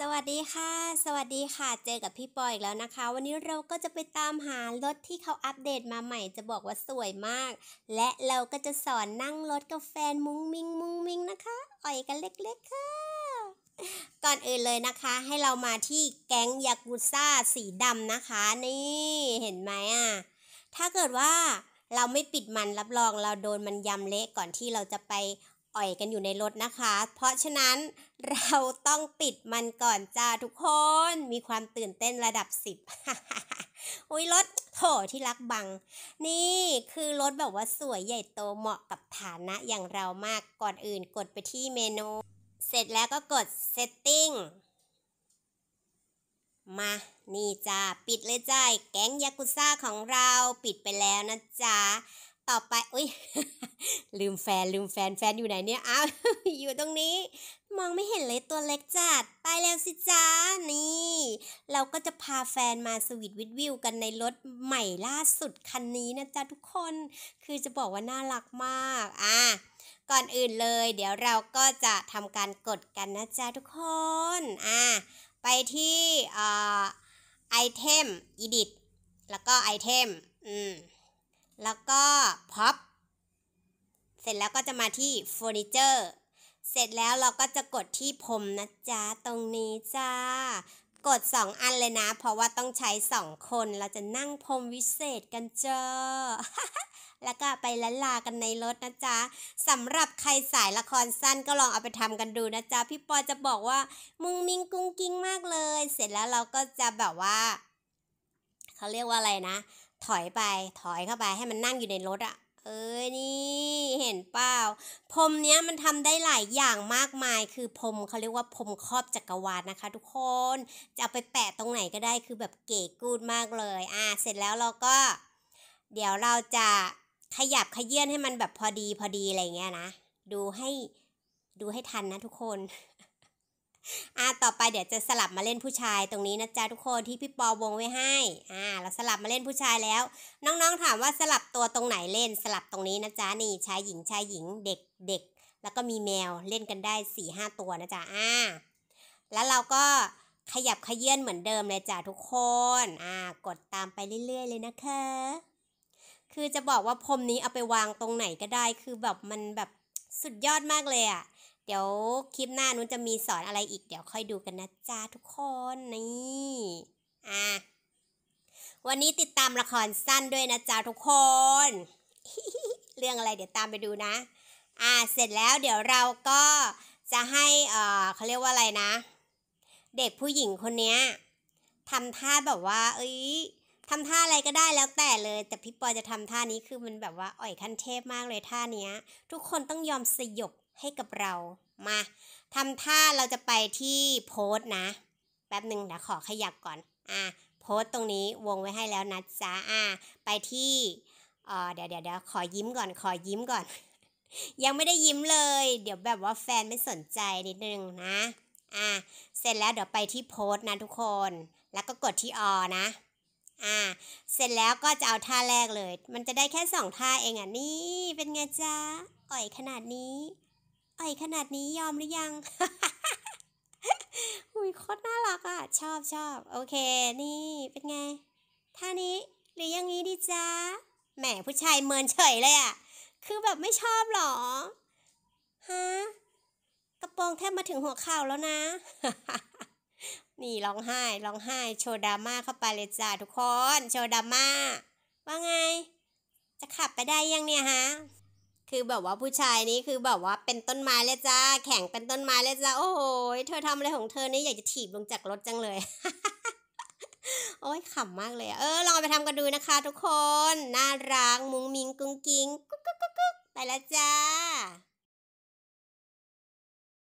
สวัสดีค่ะ สวัสดีค่ะ เจอกับพี่ปอยอีกแล้วนะคะ วันนี้เราก็จะไปตามหารถที่เขาอัปเดตมาใหม่จะบอกว่าสวยมาก และเราก็จะสอนนั่งรถกับแฟนมุ้งมิงมุ้งมิงนะคะ อ่อยกันเล็กๆค่ะ ก่อนอื่นเลยนะคะ ให้เรามาที่แก๊งยากุซ่า สีดำนะคะนี่เห็นไหมอ่ะ ถ้าเกิดว่าเราไม่ปิดมันรับรองเราโดนมันยำเละก่อนที่เราจะไปอ่อยกันอยู่ในรถนะคะ เพราะฉะนั้นเราต้องปิดมันก่อนจ้าทุกคน มีความตื่นเต้นระดับสิบอุ้ยรถโถที่รักบัง นี่คือรถแบบว่าสวยใหญ่โตเหมาะกับฐานะอย่างเรามากก่อนอื่นกดไปที่เมนู เสร็จแล้วก็กด setting มา นี่จ้า ปิดเลยจ้าแก๊งยากุซ่าของเราปิดไปแล้วนะจ้าต่อไปอุ้ย ลืมแฟน ลืมแฟน แฟนอยู่ไหนเนี่ย อ้าว อยู่ตรงนี้ มองไม่เห็นเลยตัวเล็กจัด ไปแล้วสิจ้านี่ เราก็จะพาแฟนมาสวิตวิววิวกันในรถใหม่ล่าสุดคันนี้นะจ๊ะทุกคน คือจะบอกว่าน่ารักมากอ่ะก่อนอื่นเลย เดี๋ยวเราก็จะทำการกดกันนะจ๊ะทุกคน อ่ะไปที่อ่อ ไอเทมอีดิทแล้วก็ไอเทมอืมแล้วก็พับเสร็จแล้วก็จะมาที่เฟอร์นิเจอร์เสร็จแล้วเราก็จะกดที่พรมนะจ๊ะตรงนี้จ้ากด2อันเลยนะ เพราะว่าต้องใช้2คนเราจะนั่งพรมวิเศษกันเจอ แล้วก็ไปละลากันในรถนะจ๊ะสำหรับใครสายละครสั้นก็ลองเอาไปทำกันดูนะจ๊ะพี่ปอจะบอกว่า มุงมิงกุ้งกิ้งมากเลย เสร็จแล้วเราก็จะแบบว่าเขาเรียกว่าอะไรนะถอยไป ถอยเข้าไปให้มันนั่งอยู่ในรถอะเอ้ยนี่ เห็นเปล่าพรมเนี้ยมันทำได้หลายอย่างมากมาย คือพรมเขาเรียกว่าพรมครอบจักรวาลนะคะ ทุกคนจะเอาไปแปะตรงไหนก็ได้คือแบบเก๋กูดมากเลยอ่ะเสร็จแล้วเราก็ เดี๋ยวเราจะขยับขยื่นให้มันแบบพอดีพอดีอะไรเงี้ยนะ ดูให้ดูให้ทันนะทุกคนอ่าต่อไปเดี๋ยวจะสลับมาเล่นผู้ชายตรงนี้นะจ๊ะทุกคนที่พี่ปอวงไว้ให้ อ่า เราสลับมาเล่นผู้ชายแล้ว น้องๆถามว่าสลับตัวตรงไหนเล่นสลับตรงนี้นะจ๊ะนี่ชายหญิงชายหญิงเด็กเด็กแล้วก็มีแมวเล่นกันได้4ี่ห้าตัวนะจ๊ะอ่าแล้วเราก็ขยับขยื่นเหมือนเดิมเลยจ้ะทุกคนอ่ากดตามไปเรื่อยๆเลยนะคะคือจะบอกว่าพรมนี้เอาไปวางตรงไหนก็ได้ คือแบบมันแบบสุดยอดมากเลยอ่ะเดี๋ยวคลิปหน้านุ้นจะมีสอนอะไรอีก เดี๋ยวค่อยดูกันนะจ้าทุกคนนี่ อ่ะ วันนี้ติดตามละครสั้นด้วยนะจ้าทุกคน เรื่องอะไรเดี๋ยวตามไปดูนะ อ่าเสร็จแล้วเดี๋ยวเราก็จะให้เอ่อเขาเรียกว่าอะไรนะ เด็กผู้หญิงคนนี้ทำท่าแบบว่าเอ้ยทำท่าอะไรก็ได้แล้วแต่เลยแต่พี่ปอยจะทำท่านี้คือมันแบบว่าอ่อยขั้นเทพมากเลยท่านี้ทุกคนต้องยอมสยบให้กับเรามาทำท่าเราจะไปที่โพสนะแป๊บหนึ่งเดี๋ยวขอขยับก่อนอ่ะโพสตรงนี้วงไว้ให้แล้วนะจ๊ะอ่ะไปที่อ่อเดี๋ยวเดี๋ยวเดี๋ยวขอยิ้มก่อน ขอยิ้มก่อน ยังไม่ได้ยิ้มเลย เดี๋ยวแบบว่าแฟนไม่สนใจนิดนึงนะอ่ะเสร็จแล้วเดี๋ยวไปที่โพสนะทุกคนแล้วก็กดที่ออนะอ่ะเสร็จแล้วก็จะเอาท่าแรกเลย มันจะได้แค่สองท่าเองอ่ะนี่เป็นไงจ๊ะอ่อยขนาดนี้อ่อยขนาดนี้ยอมหรือยัง หุยโคตรน่ารักอ่ะ ชอบชอบโอเคนี่เป็นไง ท่านี้หรืออย่างนี้ดีจ้าแหมผู้ชายเมินเฉยเลยอ่ะ คือแบบไม่ชอบหรอฮะกระโปรงแทบมาถึงหัวเข่าแล้วนะ นี่ร้องไห้ร้องไห้ โชว์ดราม่าเข้าไปเลยจ้าทุกคนโชว์ดราม่าว่าไง จะขับไปได้ยังเนี่ยฮะคือแบบว่าผู้ชายนี้คือแบบว่าเป็นต้นไม้เลยจ้าแข็งเป็นต้นไม้เลยจ้าโอ้โหเธอทำอะไรของเธอนี่อยากจะถีบลงจากรถจังเลย โอ้ยขำมากเลยเออ ลองไปทำกันดูนะคะ ทุกคนน่ารักมุ้งมิงกุ้งกิ้งกุ๊กกุ๊กกุ๊กไปแล้วจ้า